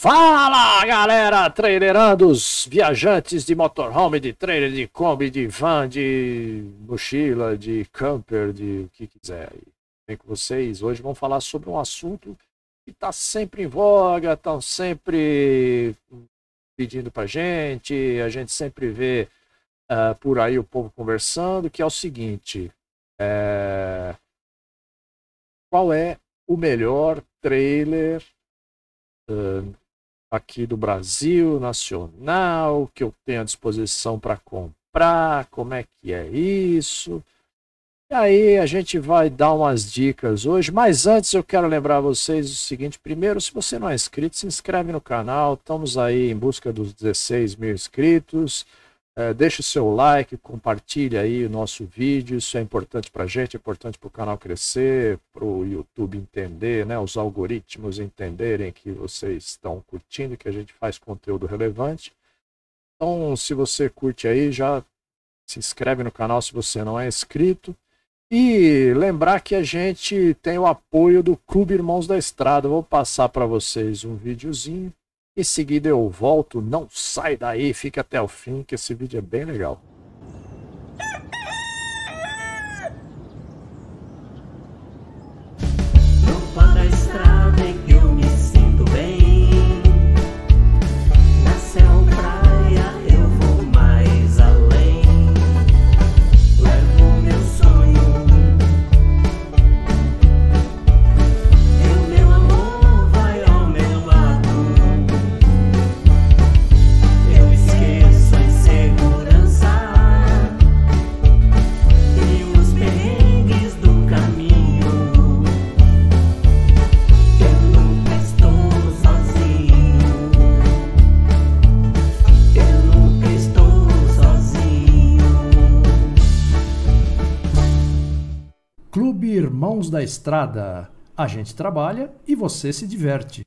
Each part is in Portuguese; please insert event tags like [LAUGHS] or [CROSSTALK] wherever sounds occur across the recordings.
Fala galera, trailerandos, viajantes de motorhome, de trailer, de Kombi, de van, de mochila, de camper, de o que quiser. Vem com vocês, hoje vamos falar sobre um assunto que está sempre em voga, estão sempre pedindo para gente, a gente sempre vê uh, por aí o povo conversando, que é o seguinte, é... qual é o melhor trailer Uh, aqui do Brasil, nacional, que eu tenho à disposição para comprar, como é que é isso. E aí a gente vai dar umas dicas hoje, mas antes eu quero lembrar vocês o seguinte, primeiro, se você não é inscrito, se inscreve no canal, estamos aí em busca dos 16 mil inscritos, é, deixe o seu like, compartilhe aí o nosso vídeo, isso é importante para a gente, é importante para o canal crescer, para o YouTube entender, né, os algoritmos entenderem que vocês estão curtindo, que a gente faz conteúdo relevante. Então, se você curte aí, já se inscreve no canal se você não é inscrito. E lembrar que a gente tem o apoio do Clube Irmãos da Estrada. vou passar para vocês um videozinho em seguida eu volto, não sai daí, fica até o fim, que esse vídeo é bem legal. Irmãos da Estrada. A gente trabalha e você se diverte.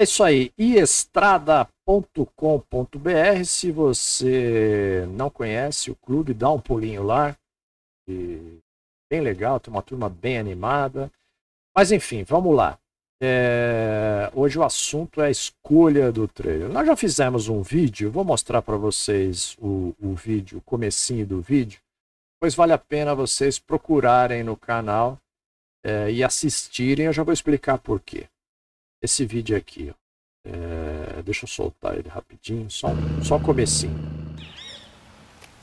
É isso aí, iestrada.com.br. Se você não conhece o clube, dá um pulinho lá. E bem legal, tem uma turma bem animada. Mas enfim, vamos lá. É... Hoje o assunto é a escolha do trailer. Nós já fizemos um vídeo, vou mostrar para vocês o, o vídeo, o comecinho do vídeo. Pois vale a pena vocês procurarem no canal é, e assistirem. Eu já vou explicar por quê. Esse vídeo aqui, ó. É, deixa eu soltar ele rapidinho, só, só comecinho.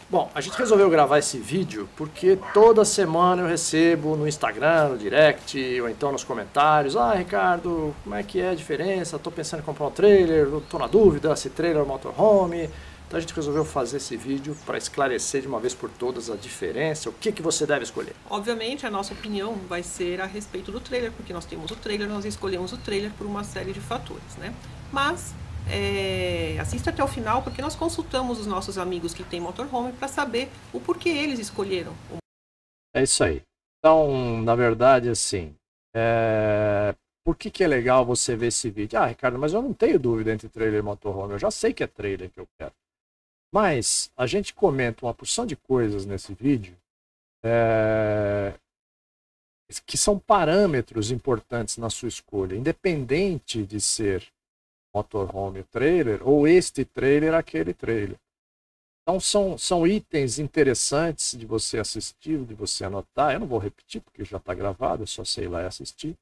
Bom, a gente resolveu gravar esse vídeo porque toda semana eu recebo no Instagram, no direct, ou então nos comentários, ah, Ricardo, como é que é a diferença? Tô pensando em comprar um trailer, tô na dúvida se trailer ou é motorhome, então a gente resolveu fazer esse vídeo para esclarecer de uma vez por todas a diferença, o que, que você deve escolher. Obviamente a nossa opinião vai ser a respeito do trailer, porque nós temos o trailer, nós escolhemos o trailer por uma série de fatores, né? Mas é, assista até o final, porque nós consultamos os nossos amigos que têm motorhome para saber o porquê eles escolheram. É isso aí. Então, na verdade, assim, é... por que, que é legal você ver esse vídeo? Ah, Ricardo, mas eu não tenho dúvida entre trailer e motorhome. Eu já sei que é trailer que eu quero. Mas a gente comenta uma porção de coisas nesse vídeo é, que são parâmetros importantes na sua escolha, independente de ser motorhome trailer ou este trailer, aquele trailer. Então são, são itens interessantes de você assistir, de você anotar. Eu não vou repetir porque já está gravado, é só sei lá e assistir.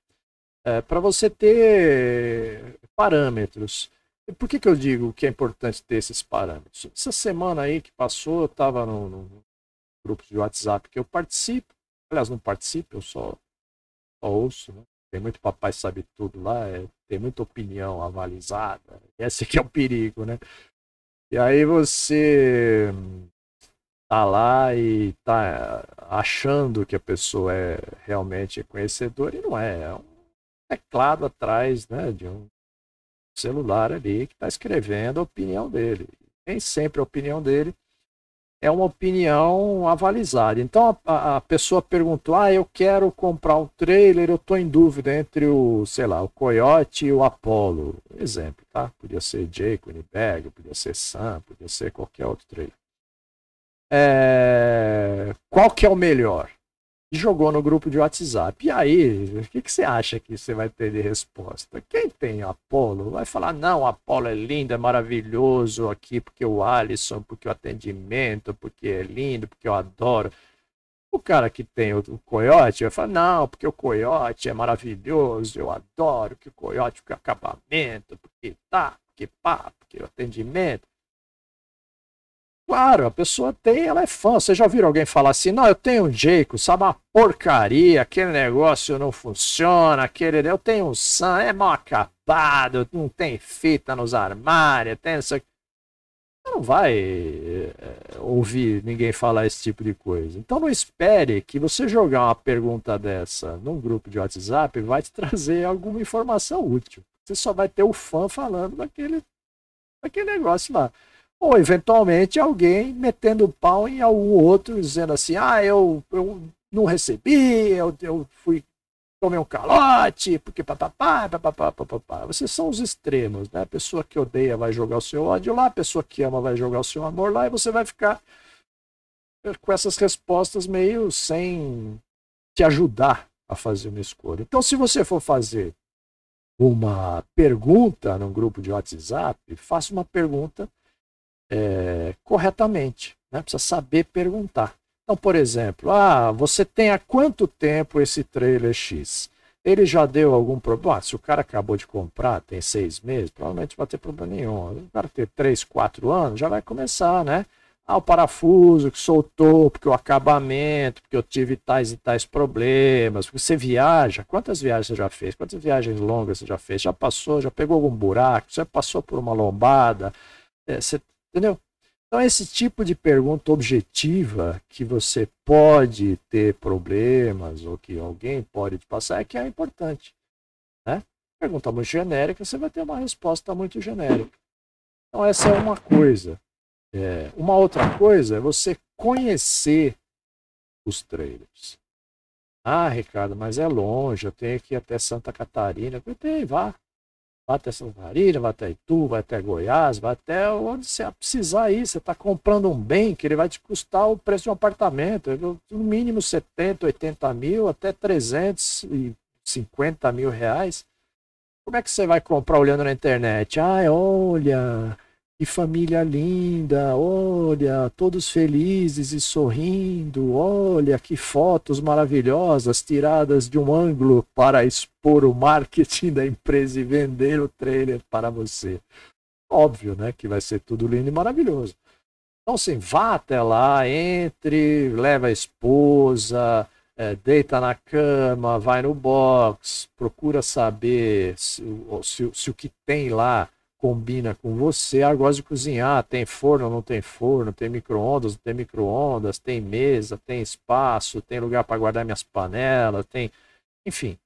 É, Para você ter parâmetros. E por que, que eu digo que é importante ter esses parâmetros? Essa semana aí que passou, eu estava num, num grupo de WhatsApp que eu participo. Aliás, não participo, eu só, só ouço. Né? Tem muito papai sabe tudo lá, é, tem muita opinião avalizada. Esse que é o perigo, né? E aí você tá lá e tá achando que a pessoa é realmente conhecedora e não é. É um teclado atrás né, de um celular ali que está escrevendo a opinião dele. Nem sempre a opinião dele é uma opinião avalizada. Então a, a pessoa perguntou: ah, eu quero comprar um trailer, eu estou em dúvida entre o, sei lá, o Coyote e o Apollo. Exemplo, tá? Podia ser Jake, Winnipeg, podia ser Sam, podia ser qualquer outro trailer. É... Qual que é o melhor? jogou no grupo de WhatsApp. E aí, o que, que você acha que você vai ter de resposta? Quem tem Apolo vai falar: não, Apolo é lindo, é maravilhoso aqui, porque o Alisson, porque o atendimento, porque é lindo, porque eu adoro. O cara que tem o, coiote vai falar: não, porque o coiote é maravilhoso, eu adoro que o coiote, porque o acabamento, porque tá, porque pá, porque o atendimento. Claro, a pessoa tem, ela é fã. Você já ouviram alguém falar assim, não, eu tenho um Jayco, sabe uma porcaria, aquele negócio não funciona, aquele... Eu tenho um Sam, é mal acabado, não tem fita nos armários, tem isso aqui. Você não vai eh, ouvir ninguém falar esse tipo de coisa. Então não espere que você jogar uma pergunta dessa num grupo de WhatsApp vai te trazer alguma informação útil. Você só vai ter o fã falando daquele, daquele negócio lá ou eventualmente alguém metendo o pau em algum outro, dizendo assim: ah, eu, eu não recebi, eu, eu fui tomei um calote, porque papapá, papapá, papapá. Vocês são os extremos, né? A pessoa que odeia vai jogar o seu ódio lá, a pessoa que ama vai jogar o seu amor lá, e você vai ficar eh, com essas respostas meio sem te ajudar a fazer uma escolha. Então, se você for fazer uma pergunta num grupo de WhatsApp, faça uma pergunta é, corretamente, né? precisa saber perguntar. Então, por exemplo, ah, você tem há quanto tempo esse trailer X? Ele já deu algum problema? Ah, se o cara acabou de comprar, tem seis meses, provavelmente não vai ter problema nenhum. O cara ter três, quatro anos, já vai começar, né? Ah, o parafuso que soltou, porque o acabamento, porque eu tive tais e tais problemas. você viaja, quantas viagens você já fez? Quantas viagens longas você já fez? Já passou, já pegou algum buraco? Você passou por uma lombada? É, você Entendeu? Então, esse tipo de pergunta objetiva que você pode ter problemas ou que alguém pode te passar é que é importante. Né? Pergunta muito genérica, você vai ter uma resposta muito genérica. Então, essa é uma coisa. É, uma outra coisa é você conhecer os trailers. Ah, Ricardo, mas é longe, eu tenho que ir até Santa Catarina. Tem, vá vai até Santarina, vai até Itu, vai até Goiás, vai até onde você precisar ir. Você está comprando um bem que ele vai te custar o preço de um apartamento, no mínimo 70, 80 mil, até 350 mil reais. Como é que você vai comprar olhando na internet? Ah, olha, que família linda, olha, todos felizes e sorrindo, olha que fotos maravilhosas tiradas de um ângulo para expor o marketing [LAUGHS] da empresa e vender o trailer para você. Óbvio, né, que vai ser tudo lindo e maravilhoso. Então, assim, vá até lá, entre, leva a esposa, é, deita na cama, vai no box, procura saber se, se, se o que tem lá combina com você. Ah, gosto de cozinhar, tem forno, não tem forno, tem micro-ondas, não tem micro-ondas, tem mesa, tem espaço, tem lugar para guardar minhas panelas, tem. Enfim,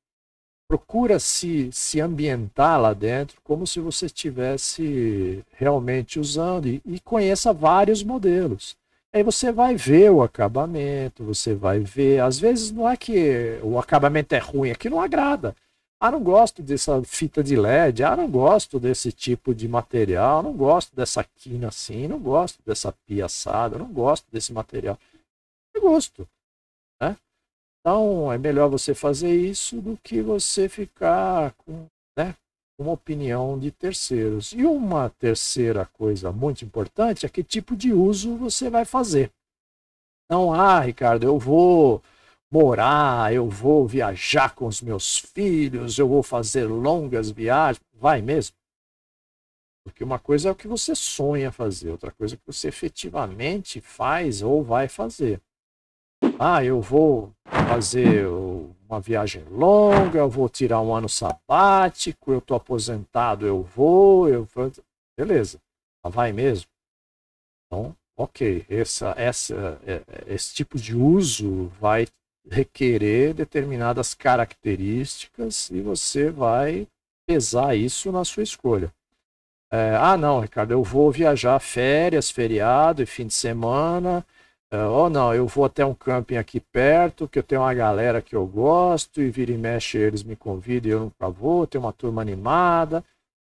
procura se, se ambientar lá dentro como se você estivesse realmente usando e, e conheça vários modelos. Aí você vai ver o acabamento, você vai ver. Às vezes não é que o acabamento é ruim, é que não agrada. Ah, não gosto dessa fita de LED, ah, não gosto desse tipo de material, não gosto dessa quina assim, não gosto dessa pia assada, não gosto desse material. É gosto, né? Então, é melhor você fazer isso do que você ficar com, né, uma opinião de terceiros. E uma terceira coisa muito importante é que tipo de uso você vai fazer. Então, ah, Ricardo, eu vou morar, eu vou viajar com os meus filhos, eu vou fazer longas viagens. Vai mesmo? Porque uma coisa é o que você sonha fazer, outra coisa é o que você efetivamente faz ou vai fazer. Ah, eu vou fazer uma viagem longa, eu vou tirar um ano sabático, eu estou aposentado, eu vou, eu vou. Beleza, ah, vai mesmo. Então, ok, essa, essa, é, é, esse tipo de uso vai requerer determinadas características e você vai pesar isso na sua escolha. É, ah, não, Ricardo, eu vou viajar férias, feriado e fim de semana. É, ou oh, não, eu vou até um camping aqui perto, que eu tenho uma galera que eu gosto e vira e mexe eles me convidam e eu nunca vou. Tem uma turma animada.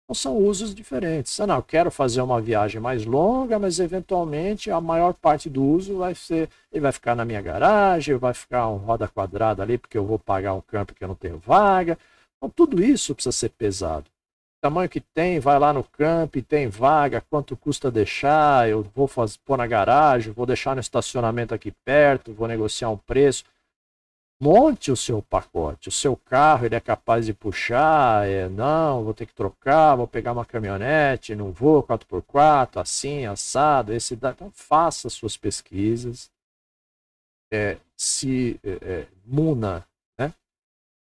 Então, são usos diferentes. Ah, não, eu quero fazer uma viagem mais longa, mas eventualmente a maior parte do uso vai ser, ele vai ficar na minha garagem, vai ficar um roda quadrada ali, porque eu vou pagar um campo que eu não tenho vaga. Então, tudo isso precisa ser pesado. O tamanho que tem, vai lá no camp, tem vaga, quanto custa deixar, eu vou fazer, pôr na garagem, vou deixar no estacionamento aqui perto, vou negociar um preço monte o seu pacote. O seu carro ele é capaz de puxar, é, não, vou ter que trocar, vou pegar uma caminhonete, não vou, 4x4, assim, assado, esse dá. Então faça suas pesquisas, é, se é, é, muna né,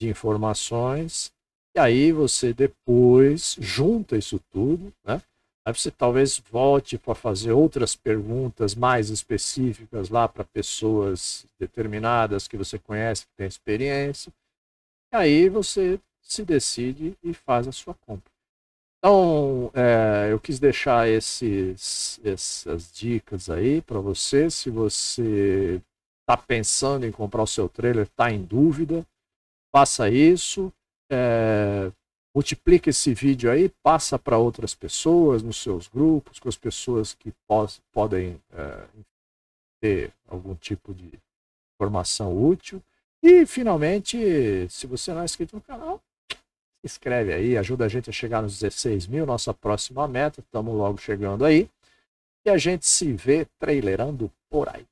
de informações, e aí você depois junta isso tudo, né? Aí você talvez volte para fazer outras perguntas mais específicas lá para pessoas determinadas que você conhece, que tem experiência. E aí você se decide e faz a sua compra. Então, é, eu quis deixar esses, essas dicas aí para você. Se você está pensando em comprar o seu trailer, está em dúvida, faça isso. É, multiplica esse vídeo aí, passa para outras pessoas, nos seus grupos, com as pessoas que pos, podem é, ter algum tipo de informação útil. E, finalmente, se você não é inscrito no canal, se inscreve aí, ajuda a gente a chegar nos 16 mil, nossa próxima meta, estamos logo chegando aí. E a gente se vê trailerando por aí.